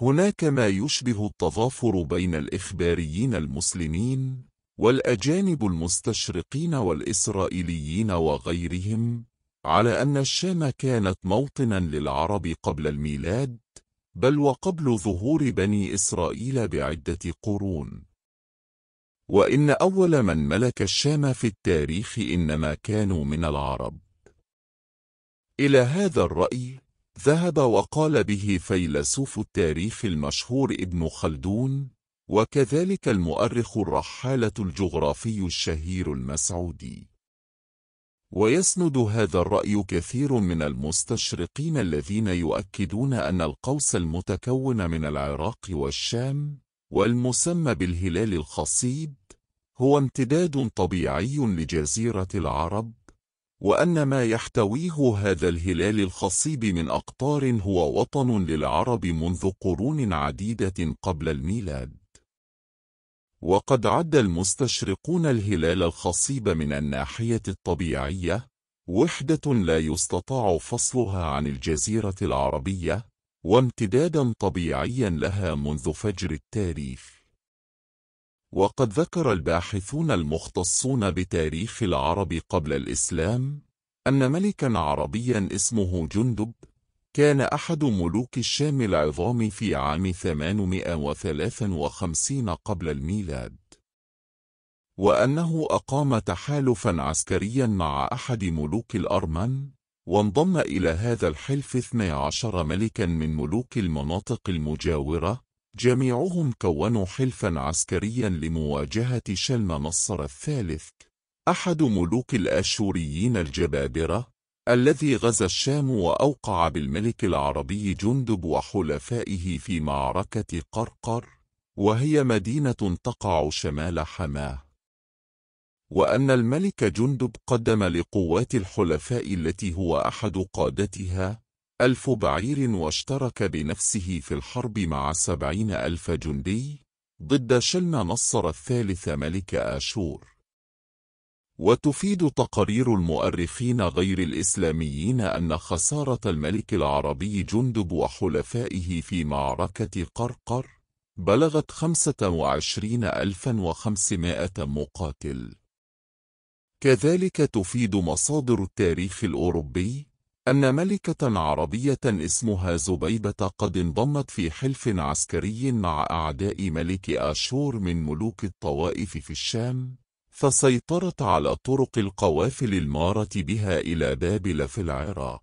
هناك ما يشبه التظافر بين الإخباريين المسلمين والأجانب المستشرقين والإسرائيليين وغيرهم على أن الشام كانت موطنا للعرب قبل الميلاد بل وقبل ظهور بني إسرائيل بعدة قرون وإن أول من ملك الشام في التاريخ إنما كانوا من العرب إلى هذا الرأي ذهب وقال به فيلسوف التاريخ المشهور ابن خلدون وكذلك المؤرخ الرحالة الجغرافي الشهير المسعودي ويسند هذا الرأي كثير من المستشرقين الذين يؤكدون أن القوس المتكون من العراق والشام والمسمى بالهلال الخصيب هو امتداد طبيعي لجزيرة العرب وأن ما يحتويه هذا الهلال الخصيب من أقطار هو وطن للعرب منذ قرون عديدة قبل الميلاد وقد عد المستشرقون الهلال الخصيب من الناحية الطبيعية وحدة لا يستطاع فصلها عن الجزيرة العربية وامتدادا طبيعيا لها منذ فجر التاريخ وقد ذكر الباحثون المختصون بتاريخ العرب قبل الإسلام أن ملكا عربيا اسمه جندب كان أحد ملوك الشام العظام في عام 853 قبل الميلاد وأنه أقام تحالفا عسكريا مع أحد ملوك الأرمن وانضم إلى هذا الحلف 12 ملكا من ملوك المناطق المجاورة جميعهم كونوا حلفا عسكريا لمواجهة شلم نصر الثالث أحد ملوك الآشوريين الجبابرة الذي غزا الشام وأوقع بالملك العربي جندب وحلفائه في معركة قرقر وهي مدينة تقع شمال حماه وأن الملك جندب قدم لقوات الحلفاء التي هو أحد قادتها ألف بعير واشترك بنفسه في الحرب مع سبعين ألف جندي ضد شلن نصر الثالث ملك آشور وتفيد تقارير المؤرخين غير الإسلاميين أن خسارة الملك العربي جندب وحلفائه في معركة قرقر بلغت 25500 مقاتل كذلك تفيد مصادر التاريخ الأوروبي أن ملكة عربية اسمها زبيبة قد انضمت في حلف عسكري مع أعداء ملك آشور من ملوك الطوائف في الشام فسيطرت على طرق القوافل المارة بها إلى بابل في العراق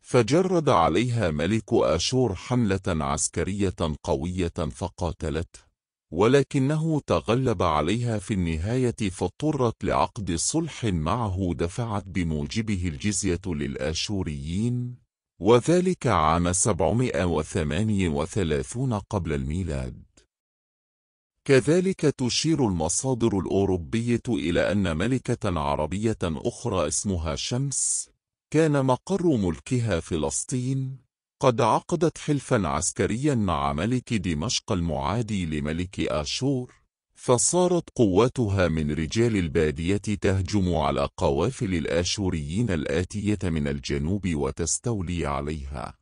فجرد عليها ملك آشور حملة عسكرية قوية فقاتلته ولكنه تغلب عليها في النهاية فاضطرت لعقد صلح معه دفعت بموجبه الجزية للآشوريين وذلك عام 738 قبل الميلاد كذلك تشير المصادر الأوروبية إلى أن ملكة عربية أخرى اسمها شمس كان مقر ملكها فلسطين قد عقدت حلفا عسكريا مع ملك دمشق المعادي لملك آشور فصارت قواتها من رجال البادية تهجم على قوافل الآشوريين الآتية من الجنوب وتستولي عليها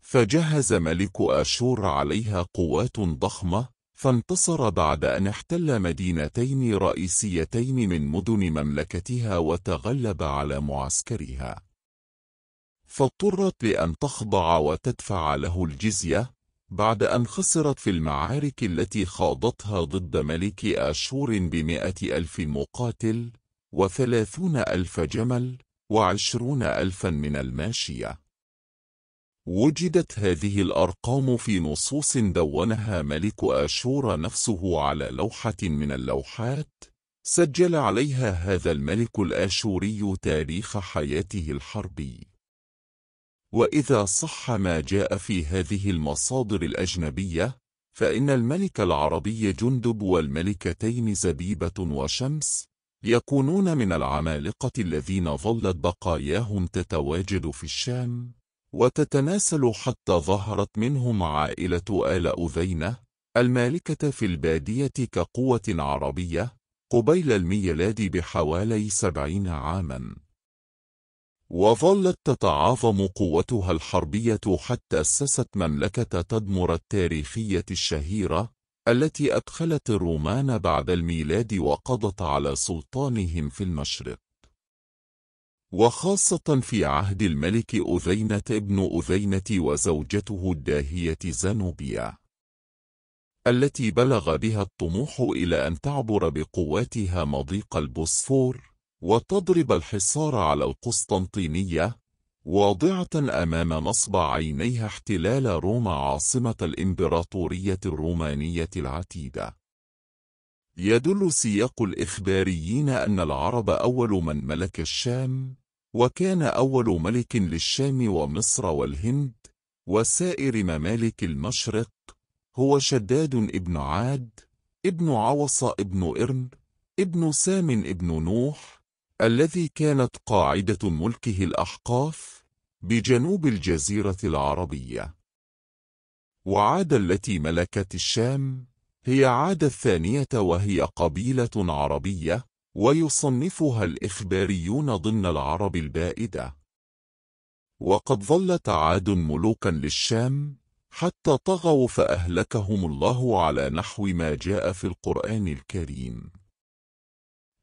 فجهز ملك آشور عليها قوات ضخمة فانتصر بعد أن احتل مدينتين رئيسيتين من مدن مملكتها وتغلب على معسكرها فاضطرت لأن تخضع وتدفع له الجزية بعد أن خسرت في المعارك التي خاضتها ضد ملك آشور بمائة ألف مقاتل وثلاثون ألف جمل وعشرون ألفا من الماشية وجدت هذه الأرقام في نصوص دونها ملك آشور نفسه على لوحة من اللوحات سجل عليها هذا الملك الآشوري تاريخ حياته الحربي وإذا صح ما جاء في هذه المصادر الأجنبية فإن الملك العربي جندب والملكتين زبيبة وشمس يكونون من العمالقة الذين ظلت بقاياهم تتواجد في الشام وتتناسل حتى ظهرت منهم عائلة آل أذينة المالكة في البادية كقوة عربية قبيل الميلاد بحوالي سبعين عاماً وظلت تتعاظم قوتها الحربية حتى أسست مملكة تدمر التاريخية الشهيرة التي أدخلت الرومان بعد الميلاد وقضت على سلطانهم في المشرق وخاصة في عهد الملك أذينة ابن أذينة وزوجته الداهية زنوبيا التي بلغ بها الطموح إلى أن تعبر بقواتها مضيق البوسفور وتضرب الحصار على القسطنطينية واضعة أمام نصب عينيها احتلال روما عاصمة الإمبراطورية الرومانية العتيدة يدل سياق الإخباريين أن العرب أول من ملك الشام وكان أول ملك للشام ومصر والهند وسائر ممالك المشرق هو شداد ابن عاد ابن عوص ابن إرن ابن سام ابن نوح الذي كانت قاعدة ملكه الأحقاف بجنوب الجزيرة العربية وعاد التي ملكت الشام هي عاد الثانية وهي قبيلة عربية ويصنفها الإخباريون ضمن العرب البائدة وقد ظلت عاد ملوكا للشام حتى طغوا فأهلكهم الله على نحو ما جاء في القرآن الكريم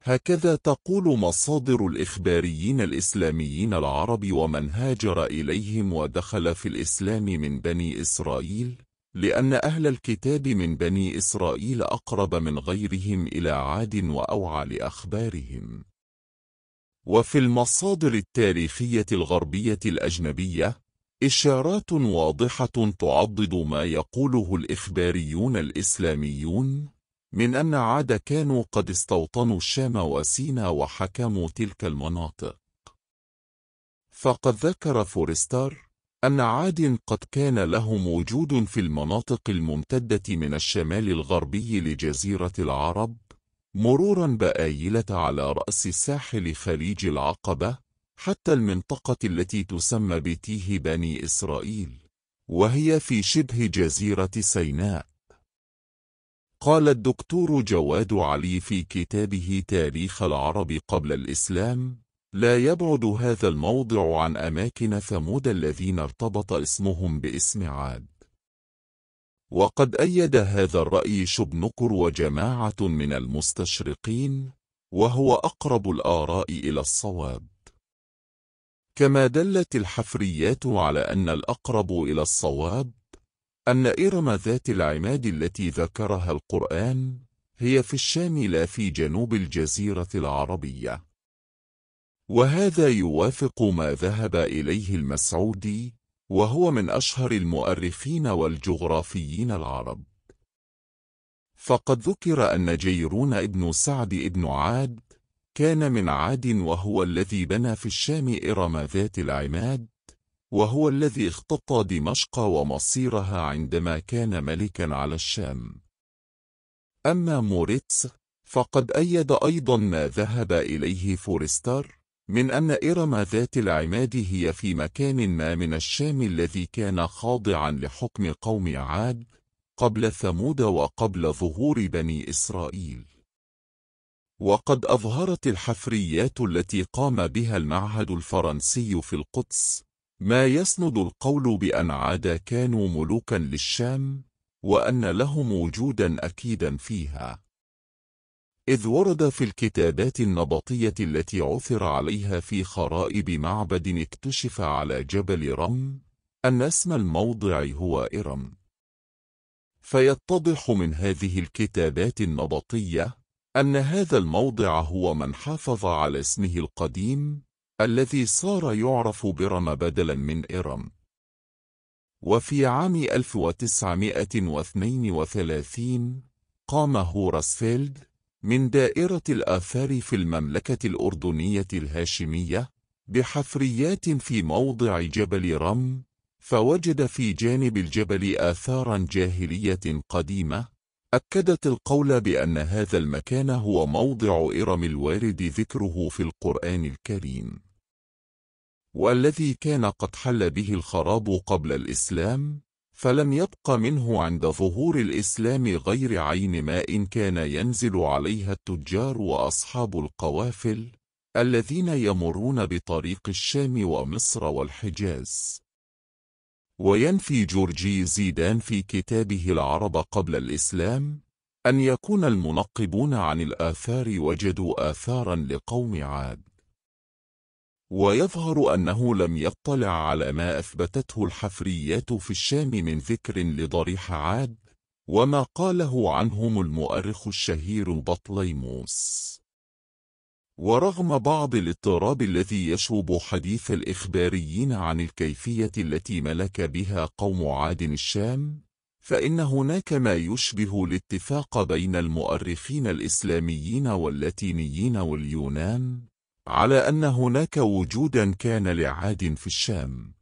هكذا تقول مصادر الإخباريين الإسلاميين العرب ومن هاجر إليهم ودخل في الإسلام من بني إسرائيل لأن أهل الكتاب من بني إسرائيل أقرب من غيرهم إلى عاد وأوعى لأخبارهم وفي المصادر التاريخية الغربية الأجنبية إشارات واضحة تعضد ما يقوله الإخباريون الإسلاميون من أن عاد كانوا قد استوطنوا الشام وسينا وحكموا تلك المناطق فقد ذكر فورستار أن عاد قد كان لهم وجود في المناطق الممتدة من الشمال الغربي لجزيرة العرب مرورا بآيلة على رأس الساحل خليج العقبة حتى المنطقة التي تسمى بتيه بني إسرائيل وهي في شبه جزيرة سيناء قال الدكتور جواد علي في كتابه تاريخ العرب قبل الإسلام لا يبعد هذا الموضع عن أماكن ثمود الذين ارتبط اسمهم باسم عاد وقد أيد هذا الرأي شبنكر وجماعة من المستشرقين وهو أقرب الآراء إلى الصواب كما دلت الحفريات على أن الأقرب إلى الصواب أن إرم ذات العماد التي ذكرها القرآن هي في الشام لا في جنوب الجزيرة العربية وهذا يوافق ما ذهب إليه المسعودي وهو من أشهر المؤرخين والجغرافيين العرب فقد ذكر أن جيرون ابن سعد ابن عاد كان من عاد وهو الذي بنى في الشام إرم ذات العماد وهو الذي اختط دمشق ومصيرها عندما كان ملكا على الشام أما موريتس فقد أيد أيضا ما ذهب إليه فورستر من أن إرم ذات العماد هي في مكان ما من الشام الذي كان خاضعا لحكم قوم عاد قبل ثمود وقبل ظهور بني إسرائيل وقد أظهرت الحفريات التي قام بها المعهد الفرنسي في القدس ما يسند القول بأن عاد كانوا ملوكا للشام وأن لهم وجودا أكيدا فيها إذ ورد في الكتابات النبطية التي عثر عليها في خرائب معبد اكتشف على جبل رم أن اسم الموضع هو إرم فيتضح من هذه الكتابات النبطية أن هذا الموضع هو من حافظ على اسمه القديم الذي صار يعرف برم بدلا من إرم وفي عام 1932 قام هورسفيلد من دائرة الآثار في المملكة الأردنية الهاشمية بحفريات في موضع جبل رم فوجد في جانب الجبل آثارا جاهلية قديمة أكدت القول بأن هذا المكان هو موضع إرم الوارد ذكره في القرآن الكريم والذي كان قد حل به الخراب قبل الإسلام فلم يبق منه عند ظهور الإسلام غير عين ماء كان ينزل عليها التجار وأصحاب القوافل الذين يمرون بطريق الشام ومصر والحجاز وينفي جورجي زيدان في كتابه العرب قبل الإسلام أن يكون المنقبون عن الآثار وجدوا آثارا لقوم عاد ويظهر أنه لم يطلع على ما أثبتته الحفريات في الشام من ذكر لضريح عاد وما قاله عنهم المؤرخ الشهير بطليموس ورغم بعض الاضطراب الذي يشوب حديث الإخباريين عن الكيفية التي ملك بها قوم عاد الشام فإن هناك ما يشبه الاتفاق بين المؤرخين الإسلاميين واللاتينيين واليونان على أن هناك وجودا كان لعاد في الشام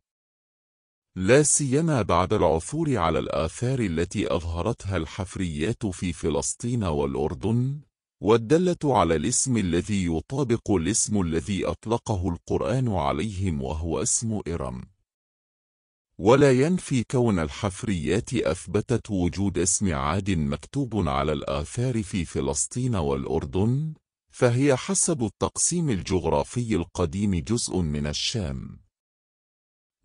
لا سيما بعد العثور على الآثار التي أظهرتها الحفريات في فلسطين والأردن والدلة على الاسم الذي يطابق الاسم الذي أطلقه القرآن عليهم وهو اسم إرم ولا ينفي كون الحفريات أثبتت وجود اسم عاد مكتوب على الآثار في فلسطين والأردن فهي حسب التقسيم الجغرافي القديم جزء من الشام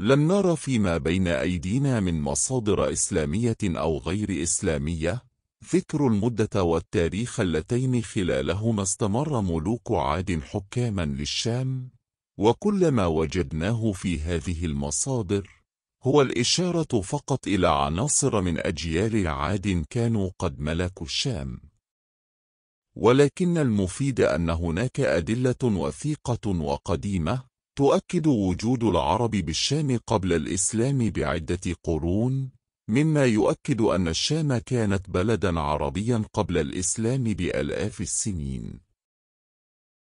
لم نرى فيما بين أيدينا من مصادر إسلامية أو غير إسلامية ذكر المدة والتاريخ اللتين خلالهما استمر ملوك عاد حكاما للشام وكل ما وجدناه في هذه المصادر هو الإشارة فقط إلى عناصر من أجيال عاد كانوا قد ملكوا الشام ولكن المفيد أن هناك أدلة وثيقة وقديمة تؤكد وجود العرب بالشام قبل الإسلام بعدة قرون مما يؤكد أن الشام كانت بلدا عربيا قبل الإسلام بألاف السنين